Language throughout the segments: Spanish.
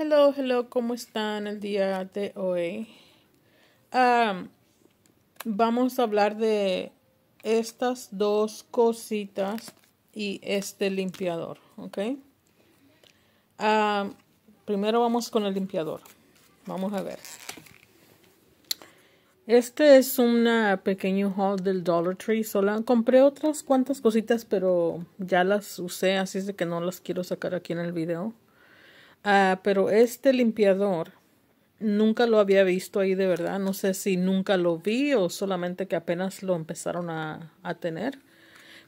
Hello, hello, ¿cómo están el día de hoy? vamos a hablar de estas dos cositas y este limpiador, ¿ok? primero vamos con el limpiador. Vamos a ver. Este es un pequeño haul del Dollar Tree. Solo compré otras cuantas cositas, pero ya las usé, así es de que no las quiero sacar aquí en el video. Ah, pero este limpiador nunca lo había visto ahí de verdad. No sé si nunca lo vi o solamente que apenas lo empezaron a, a tener.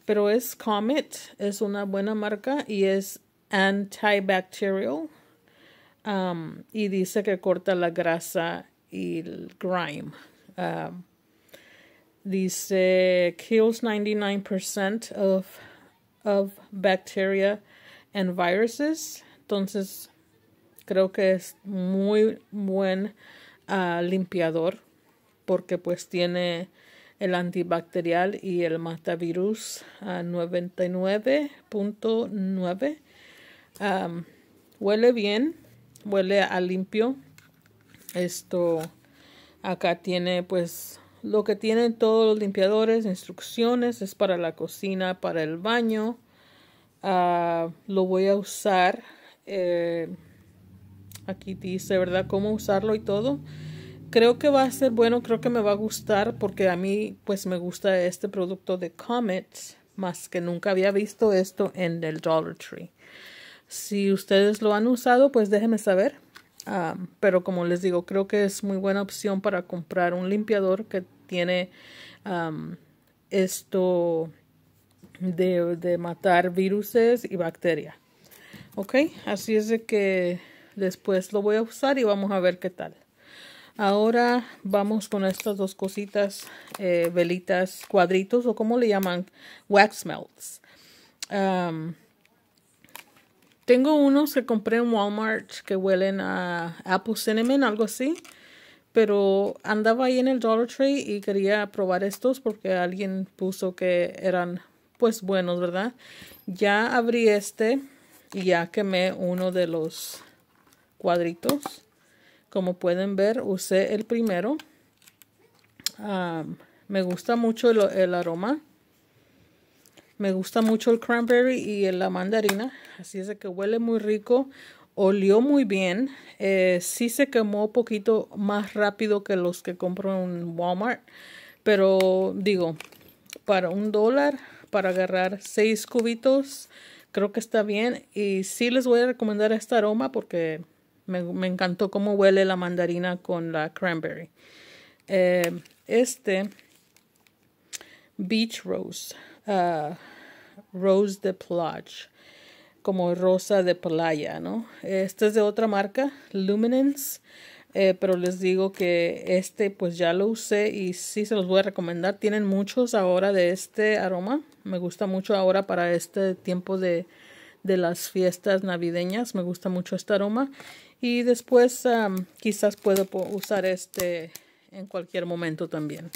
Pero es Comet, es una buena marca y es antibacterial. Um, y dice que corta la grasa y el grime. Um, dice kills 99% of, of bacteria and viruses. Entonces, creo que es muy buen ah, limpiador porque pues tiene el antibacterial y el matavirus a 99.9. huele bien, huele a limpio. Esto acá tiene pues lo que tienen todos los limpiadores, instrucciones, es para la cocina, para el baño. Ah, lo voy a usar. Eh, aquí dice, ¿verdad? Cómo usarlo y todo. Creo que va a ser bueno, creo que me va a gustar porque a mí pues me gusta este producto de Comet, más que nunca había visto esto en el Dollar Tree. Si ustedes lo han usado, pues déjenme saber. Ah, pero como les digo, creo que es muy buena opción para comprar un limpiador que tiene esto de, de matar viruses y bacterias. Ok, así es de que Después lo voy a usar y vamos a ver qué tal. Ahora vamos con estas dos cositas, eh, velitas, cuadritos o como le llaman, wax melts. tengo unos que compré en Walmart que huelen a apple cinnamon, algo así. Pero andaba ahí en el Dollar Tree y quería probar estos porque alguien puso que eran pues buenos, ¿verdad? Ya abrí este y ya quemé uno de los cuadritos. Como pueden ver, usé el primero. Ah, me gusta mucho el, aroma. Me gusta mucho el cranberry y la mandarina. Así es que huele muy rico. Olió muy bien. si eh, sí se quemó un poquito más rápido que los que compro en Walmart. Pero digo, para un dólar, para agarrar seis cubitos, creo que está bien. Y sí les voy a recomendar este aroma porque me, encantó cómo huele la mandarina con la cranberry. Eh, este, Beach Rose, uh, Rose de Plage, como rosa de playa, ¿no? Este es de otra marca, Luminance. Eh, pero les digo que este pues ya lo usé y sí se los voy a recomendar. Tienen muchos ahora de este aroma. Me gusta mucho ahora para este tiempo de, de las fiestas navideñas. Me gusta mucho este aroma. Y después quizás puedo usar este en cualquier momento también.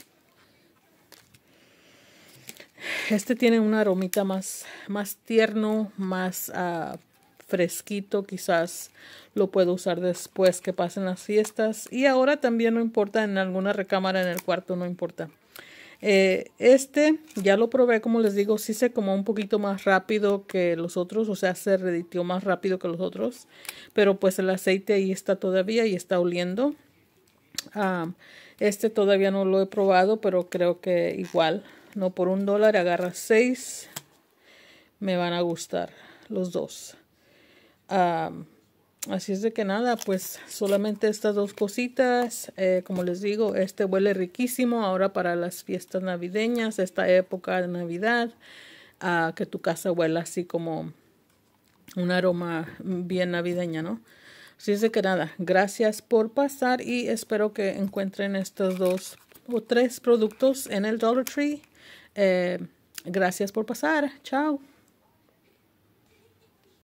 Este tiene una aromita más, más tierno, más ah, fresquito. Quizás lo puedo usar después que pasen las fiestas. Y ahora también no importa en alguna recámara en el cuarto, no importa. Eh, este ya lo probé, como les digo, sí se como un poquito más rápido que los otros, o sea, se reditió más rápido que los otros, pero pues el aceite ahí está todavía y está oliendo. Ah, este todavía no lo he probado, pero creo que igual, no por un dólar, agarra seis, me van a gustar los dos. Ah, así es de que nada, pues solamente estas dos cositas. Eh, como les digo, este huele riquísimo ahora para las fiestas navideñas, esta época de Navidad, que tu casa huela así como un aroma bien navideña, ¿no? Así es de que nada, gracias por pasar y espero que encuentren estos dos o tres productos en el Dollar Tree. Eh, gracias por pasar. Chao.